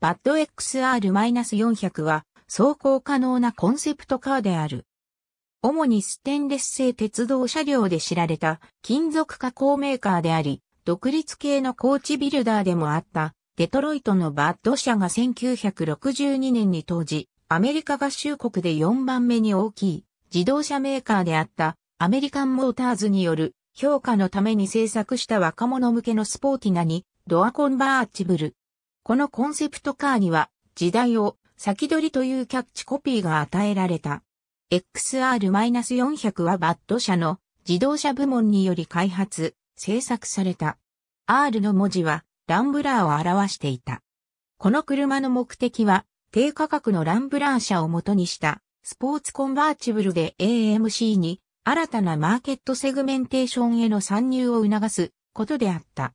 バッド XR-400 は走行可能なコンセプトカーである。主にステンレス製鉄道車両で知られた金属加工メーカーであり、独立系のコーチビルダーでもあったデトロイトのバッド社が1962年に当時、アメリカ合衆国で4番目に大きい自動車メーカーであったアメリカンモーターズによる評価のために制作した若者向けのスポーティナにドアコンバーチブルこのコンセプトカーには、時代を先取りというキャッチコピーが与えられた。XR-400 はバッド社の自動車部門により開発、制作された。R の文字はランブラーを表していた。この車の目的は低価格のランブラー車を元にしたスポーツコンバーチブルで AMC に新たなマーケットセグメンテーションへの参入を促すことであった。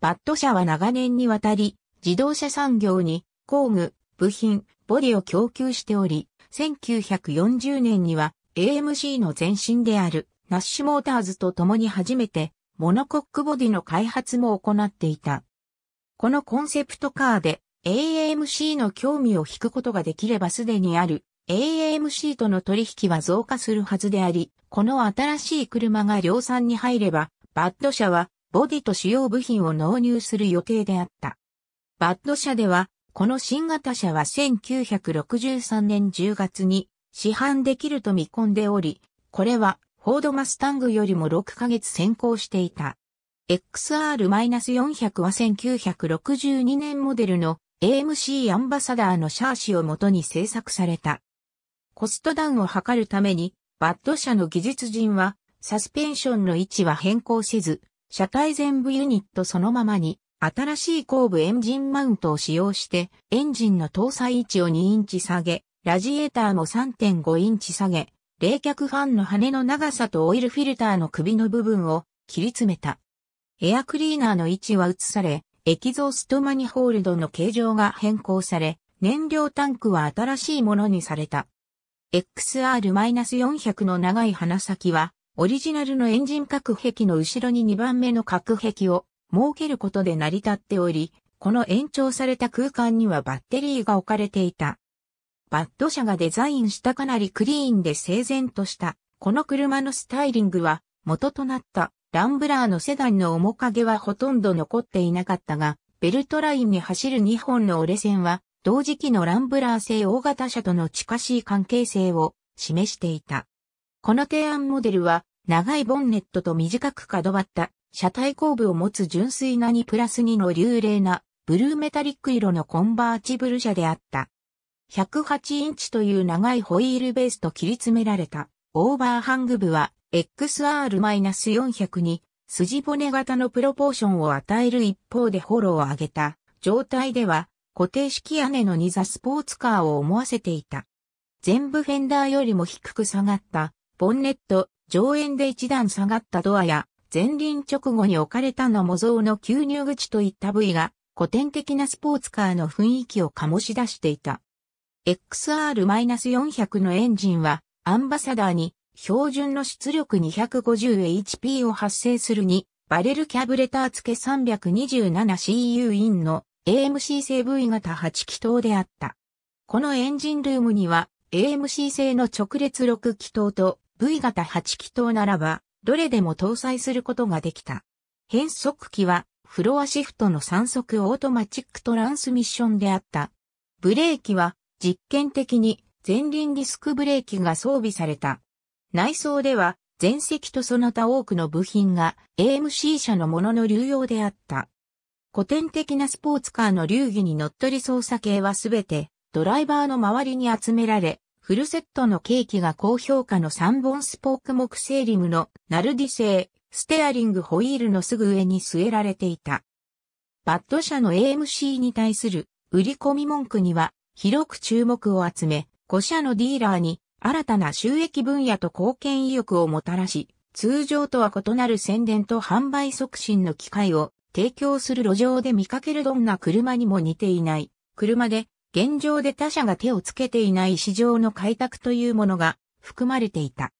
バッド社は長年にわたり自動車産業に工具、部品、ボディを供給しており、1940年には AMC の前身であるナッシュモーターズと共に初めてモノコックボディの開発も行っていた。このコンセプトカーで AMC の興味を引くことができればすでにある AMC との取引は増加するはずであり、この新しい車が量産に入れば、バッド社はボディと主要部品を納入する予定であった。バッド社では、この新型車は1963年10月に市販できると見込んでおり、これはフォードマスタングよりも6ヶ月先行していた。XR-400 は1962年モデルの AMC アンバサダーのシャーシを元に制作された。コストダウンを図るために、バッド社の技術陣は、サスペンションの位置は変更せず、車体全部ユニットそのままに、新しい後部エンジンマウントを使用して、エンジンの搭載位置を2インチ下げ、ラジエーターも3.5インチ下げ、冷却ファンの羽の長さとオイルフィルターの首の部分を切り詰めた。エアクリーナーの位置は移され、エキゾーストマニホールドの形状が変更され、燃料タンクは新しいものにされた。XR-400 の長い鼻先は、オリジナルのエンジン隔壁の後ろに2番目の隔壁を設けることで成り立っており、この延長された空間にはバッテリーが置かれていた。バッド社がデザインしたかなりクリーンで整然とした、この車のスタイリングは、元となったランブラーのセダンの面影はほとんど残っていなかったが、ベルトラインに走る2本の折れ線は、同時期のランブラー製大型車との近しい関係性を示していた。この提案モデルは、長いボンネットと短く角張った車体後部を持つ純粋な2プラス2の流麗なブルーメタリック色のコンバーチブル車であった。108インチという長いホイールベースと切り詰められたオーバーハング部は XR-400 に筋骨型のプロポーションを与える一方でホロを上げた状態では固定式屋根の2座スポーツカーを思わせていた。全部フェンダーよりも低く下がったボンネット、上縁で一段下がったドアや前輪直後に置かれたの模造の吸入口といった部位が古典的なスポーツカーの雰囲気を醸し出していた。XR-400 のエンジンはアンバサダーに標準の出力 250HP を発生するにバレルキャブレター付け 327CU インの AMC 製 V 型8気筒であった。このエンジンルームには AMC 製の直列6気筒と V 型8気筒ならばどれでも搭載することができた。変速機は、フロアシフトの3速オートマチックトランスミッションであった。ブレーキは、実験的に前輪ディスクブレーキが装備された。内装では、前席とその他多くの部品が AMC 社のものの流用であった。古典的なスポーツカーの流儀に乗っ取り操作系はすべてドライバーの周りに集められ、フルセットのケーキが高評価の3本スポーク木製リムのナルディ製、ステアリングホイールのすぐ上に据えられていた。バッド社の AMC に対する売り込み文句には広く注目を集め、5社のディーラーに新たな収益分野と貢献意欲をもたらし、通常とは異なる宣伝と販売促進の機会を提供する路上で見かけるどんな車にも似ていない。車で現状で他社が手をつけていない市場の開拓というものが含まれていた。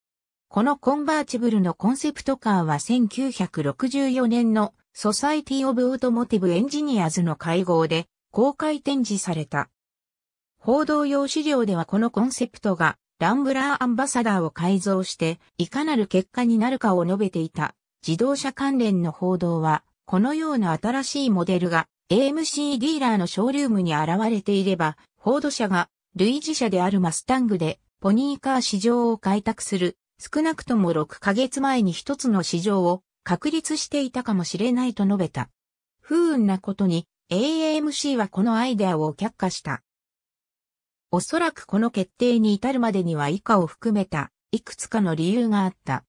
このコンバーチブルのコンセプトカーは1964年のソサイティ・オブ・オートモティブ・エンジニアズの会合で公開展示された。報道用資料ではこのコンセプトがランブラーアンバサダーを改造していかなる結果になるかを述べていた自動車関連の報道はこのような新しいモデルが AMC ディーラーのショールームに現れていれば、フォード社が類似者であるマスタングでポニーカー市場を開拓する、少なくとも6ヶ月前に一つの市場を確立していたかもしれないと述べた。不運なことに AAMC はこのアイデアを却下した。おそらくこの決定に至るまでには以下を含めたいくつかの理由があった。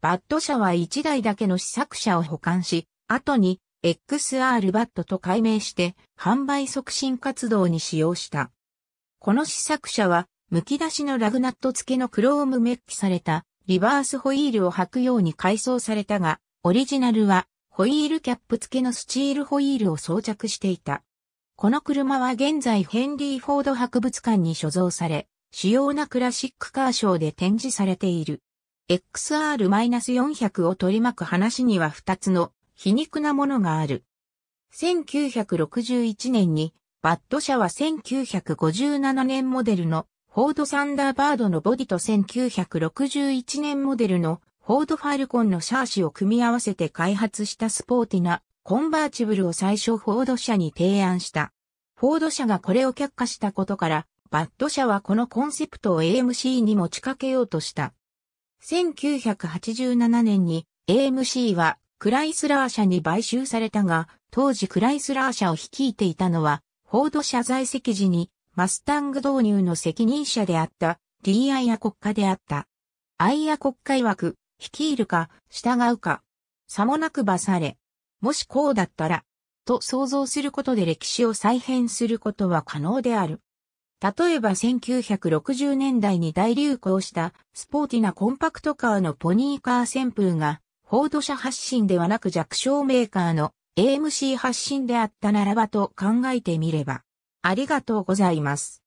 バッド社は1台だけの試作車を保管し、後に XR バットと改名して販売促進活動に使用した。この試作車は、剥き出しのラグナット付きのクロームメッキされたリバースホイールを履くように改装されたが、オリジナルはホイールキャップ付きのスチールホイールを装着していた。この車は現在ヘンリー・フォード博物館に所蔵され、主要なクラシックカーショーで展示されている。XR-400 を取り巻く話には2つの皮肉なものがある。1961年に、バッド社は1957年モデルのフォードサンダーバードのボディと1961年モデルのフォードファルコンのシャーシを組み合わせて開発したスポーティなコンバーチブルを最初フォード社に提案した。フォード社がこれを却下したことから、バッド社はこのコンセプトを AMC に持ちかけようとした。1987年に AMC はクライスラー社に買収されたが、当時クライスラー社を率いていたのは、フォード社在籍時にマスタング導入の責任者であった、リー・アイア国家であった。アイア国家曰く、率いるか、従うか、さもなくばされ、もしこうだったら、と想像することで歴史を再編することは可能である。例えば1960年代に大流行したスポーティなコンパクトカーのポニーカー旋風がフォード社発信ではなく弱小メーカーの AMC 発信であったならばと考えてみれば。ありがとうございます。